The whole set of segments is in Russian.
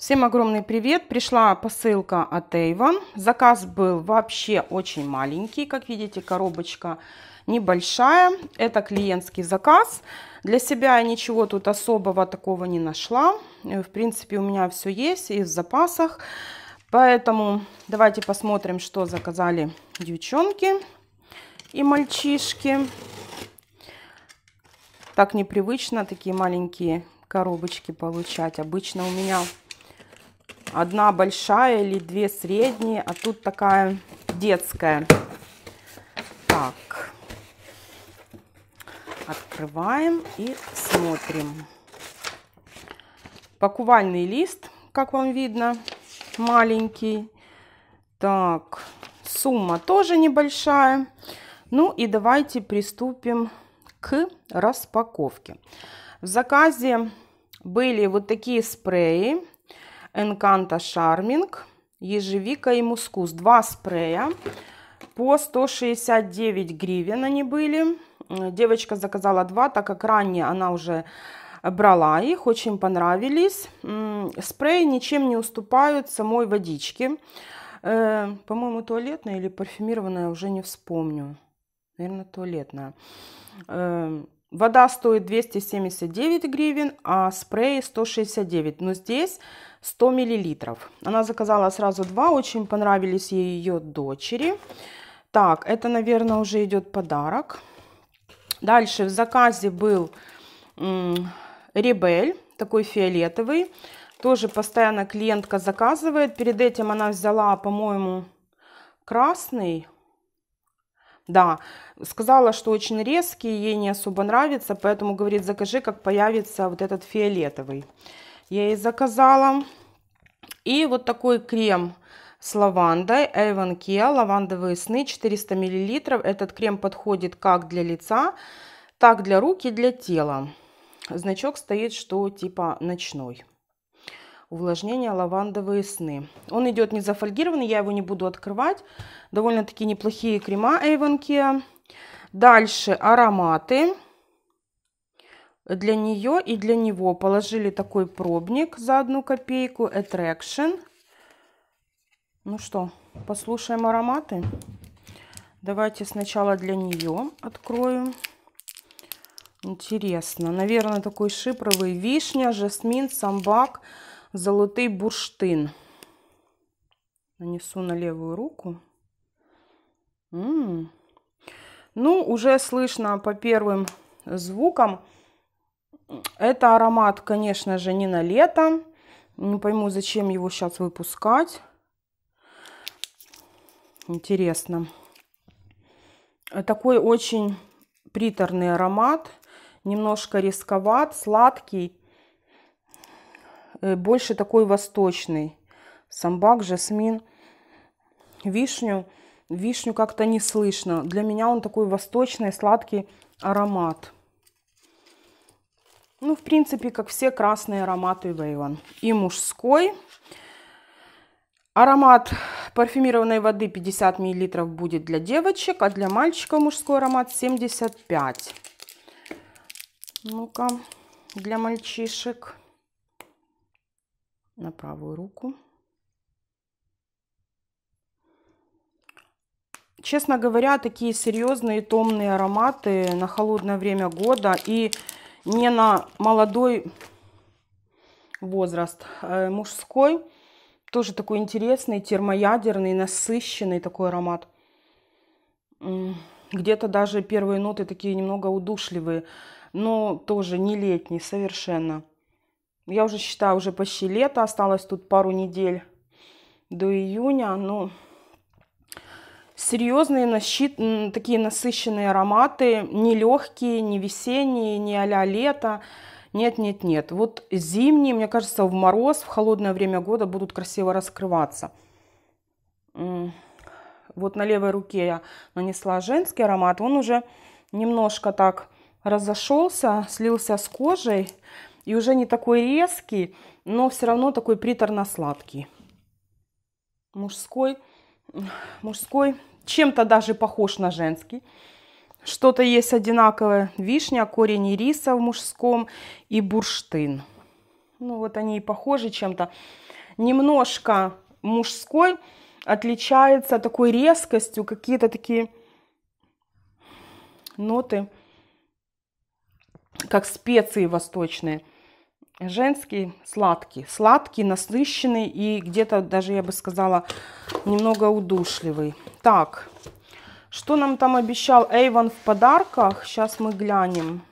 Всем огромный привет! Пришла посылка от Avon. Заказ был вообще очень маленький, как видите, коробочка небольшая. Это клиентский заказ. Для себя я ничего тут особого такого не нашла. Э, в принципе, у меня все есть и в запасах. Поэтому давайте посмотрим, что заказали девчонки и мальчишки. Так непривычно такие маленькие коробочки получать. Обычно у меня одна большая или две средние, а тут такая детская. Так, открываем и смотрим. Пакувальный лист, как вам видно, маленький. Так, сумма тоже небольшая. Ну и давайте приступим к распаковке. В заказе были вот такие спреи Encanto Charming, ежевика и мускус. Два спрея по 169 гривен они были. Девочка заказала два, так как ранее она уже брала их, очень понравились. Спреи ничем не уступают самой водичке. Э, по-моему, туалетная или парфюмированная, уже не вспомню. Наверное, туалетная. Э, Вода стоит 279 гривен, а спрей 169. Но здесь 100 миллилитров. Она заказала сразу два, очень понравились ей ее дочери. Так, это, наверное, уже идет подарок. Дальше в заказе был Ребель, такой фиолетовый. Тоже постоянно клиентка заказывает. Перед этим она взяла, по-моему, красный. Да, сказала, что очень резкий, ей не особо нравится, поэтому, говорит, закажи, как появится вот этот фиолетовый. Я ей заказала. И вот такой крем с лавандой Avon Kia лавандовые сны 400 мл. Этот крем подходит как для лица, так для рук и для тела. Значок стоит, что типа ночной увлажнение лавандовые сны. Он идет не зафольгированный, я его не буду открывать. Довольно-таки неплохие крема Avon Kia. Дальше ароматы. Для нее и для него положили такой пробник за одну копейку. Attraction. Ну что, послушаем ароматы. Давайте сначала для нее открою. Интересно. Наверное, такой шипровый вишня, жасмин, самбак золотый бурштин. Нанесу на левую руку. М -м. Ну, уже слышно по первым звукам. Это аромат, конечно же, не на лето. Не пойму, зачем его сейчас выпускать. Интересно. Такой очень приторный аромат. Немножко рисковат, сладкий Э, больше такой восточный. Самбак, жасмин, вишню. Вишню как-то не слышно. Для меня он такой восточный, сладкий аромат. Ну, в принципе, как все красные ароматы Вейван. И мужской. Аромат парфюмированной воды 50 мл будет для девочек, а для мальчика мужской аромат 75. Ну-ка, для мальчишек на правую руку. Честно говоря, такие серьезные томные ароматы на холодное время года и не на молодой возраст э, мужской. Тоже такой интересный, термоядерный, насыщенный такой аромат. Где-то даже первые ноты такие немного удушливые, но тоже не летний совершенно я уже считаю, уже почти лето, осталось тут пару недель до июня, ну, серьезные, насчит... такие насыщенные ароматы, не легкие, не весенние, не а лето, нет, нет, нет. Вот зимние, мне кажется, в мороз, в холодное время года будут красиво раскрываться. Вот на левой руке я нанесла женский аромат. Он уже немножко так разошелся, слился с кожей и уже не такой резкий, но все равно такой приторно-сладкий. Мужской, мужской, чем-то даже похож на женский. Что-то есть одинаковое. Вишня, корень ириса в мужском и бурштын. Ну вот они и похожи чем-то. Немножко мужской отличается такой резкостью, какие-то такие ноты, как специи восточные женский сладкий. Сладкий, насыщенный и где-то даже, я бы сказала, немного удушливый. Так, что нам там обещал Эйвон в подарках? Сейчас мы глянем.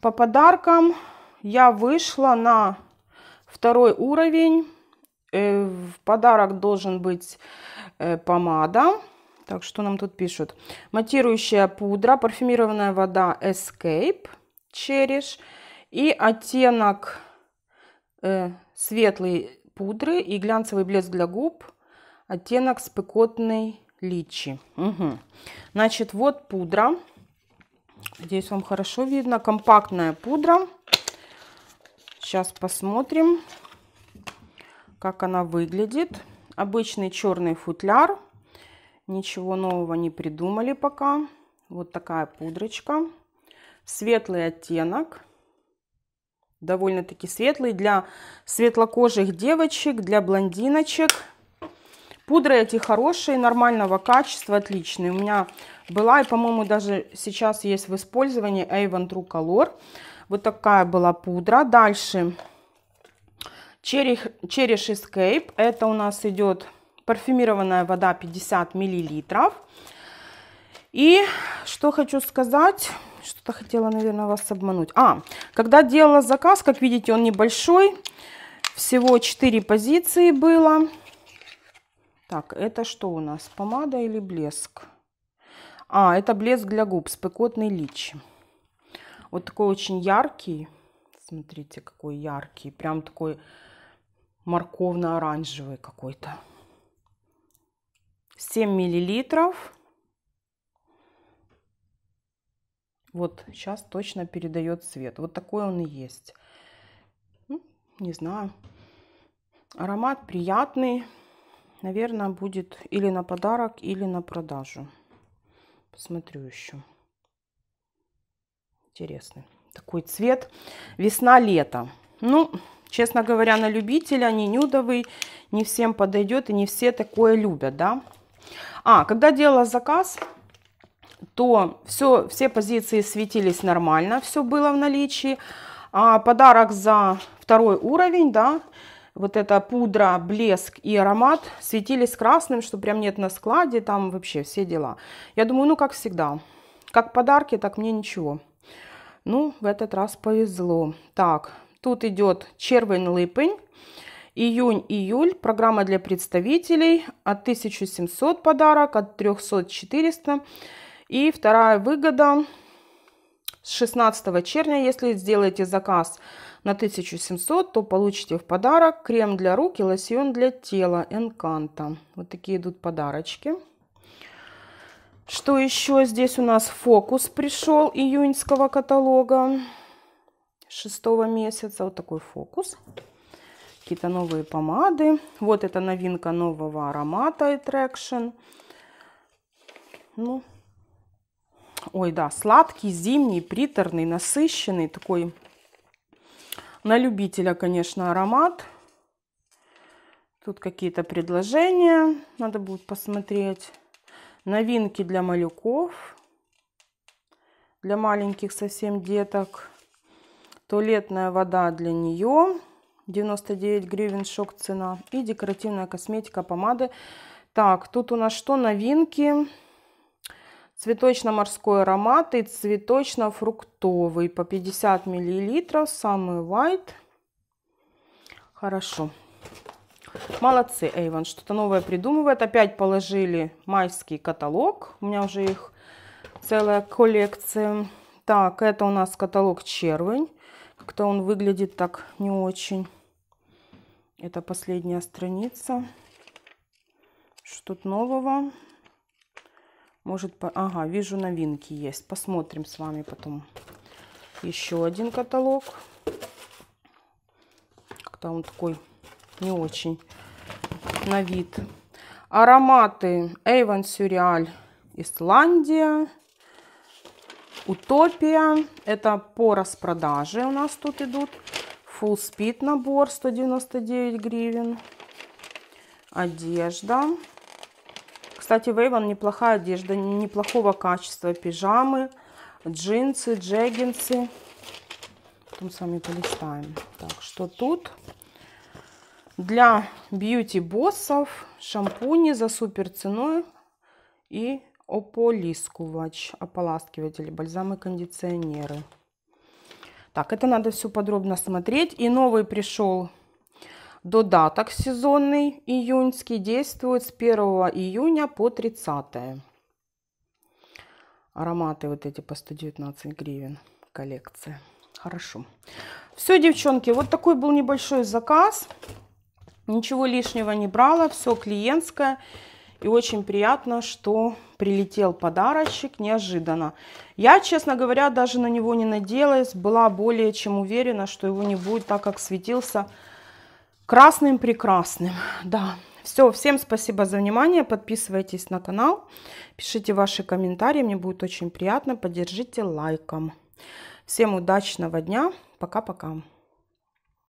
По подаркам я вышла на второй уровень. Э, в подарок должен быть э, помада. Так, что нам тут пишут? Матирующая пудра, парфюмированная вода Escape, Cherish – и оттенок э, светлой пудры и глянцевый блеск для губ. Оттенок спекотный личи. Угу. Значит, вот пудра. Здесь вам хорошо видно. Компактная пудра. Сейчас посмотрим, как она выглядит. Обычный черный футляр. Ничего нового не придумали пока. Вот такая пудрочка. Светлый оттенок довольно-таки светлый для светлокожих девочек, для блондиночек. Пудры эти хорошие, нормального качества, отличные. У меня была и, по-моему, даже сейчас есть в использовании Avon True Color. Вот такая была пудра. Дальше Cherry, Cherish Escape. Это у нас идет парфюмированная вода 50 миллилитров. И что хочу сказать, что-то хотела, наверное, вас обмануть. А, когда делала заказ, как видите, он небольшой. Всего 4 позиции было. Так, это что у нас? Помада или блеск? А, это блеск для губ, спекотный лич. Вот такой очень яркий. Смотрите, какой яркий. Прям такой морковно-оранжевый какой-то. 7 миллилитров. Вот сейчас точно передает цвет. Вот такой он и есть. Ну, не знаю. Аромат приятный. Наверное, будет или на подарок, или на продажу. Посмотрю еще. Интересный. Такой цвет. Весна-лето. Ну, честно говоря, на любителя, не нюдовый, не всем подойдет и не все такое любят, да. А, когда делала заказ, то все, все позиции светились нормально, все было в наличии. А подарок за второй уровень, да, вот эта пудра, блеск и аромат светились красным, что прям нет на складе, там вообще все дела. Я думаю, ну как всегда, как подарки, так мне ничего. Ну, в этот раз повезло. Так, тут идет червень липень июнь-июль, программа для представителей, от 1700 подарок, от 300-400 и вторая выгода с 16 черня, если сделаете заказ на 1700, то получите в подарок крем для рук и лосьон для тела Энканта. Вот такие идут подарочки. Что еще? Здесь у нас фокус пришел июньского каталога. 6 месяца. Вот такой фокус. Какие-то новые помады. Вот это новинка нового аромата Attraction. Ну, Ой, да, сладкий, зимний, приторный, насыщенный, такой на любителя, конечно, аромат. Тут какие-то предложения, надо будет посмотреть. Новинки для малюков, для маленьких совсем деток. Туалетная вода для нее, 99 гривен шок цена. И декоративная косметика, помады. Так, тут у нас что? Новинки. Новинки Цветочно-морской аромат и цветочно-фруктовый по 50 миллилитров Самый white. Хорошо. Молодцы, Эйвен, что-то новое придумывает. Опять положили майский каталог. У меня уже их целая коллекция. Так, это у нас каталог червень. Как-то он выглядит так не очень. Это последняя страница. Что тут нового? Может, по... ага, вижу, новинки есть. Посмотрим с вами потом еще один каталог. Как-то он такой не очень на вид. Ароматы Эйвен Сюрреаль Исландия. Утопия. Это по распродаже у нас тут идут. Full Speed набор 199 гривен. Одежда. Кстати, Вейван неплохая одежда, неплохого качества. Пижамы, джинсы, джеггинсы. Потом сами полистаем. Так, что тут? Для бьюти-боссов шампуни за супер ценой и ополискувач, ополаскиватели, бальзамы, кондиционеры. Так, это надо все подробно смотреть. И новый пришел Додаток сезонный июньский действует с 1 июня по 30. Ароматы вот эти по 119 гривен коллекция. Хорошо. Все, девчонки, вот такой был небольшой заказ. Ничего лишнего не брала, все клиентское. И очень приятно, что прилетел подарочек неожиданно. Я, честно говоря, даже на него не надеялась. Была более чем уверена, что его не будет, так как светился красным прекрасным. Да. Все, всем спасибо за внимание. Подписывайтесь на канал, пишите ваши комментарии, мне будет очень приятно. Поддержите лайком. Всем удачного дня. Пока-пока.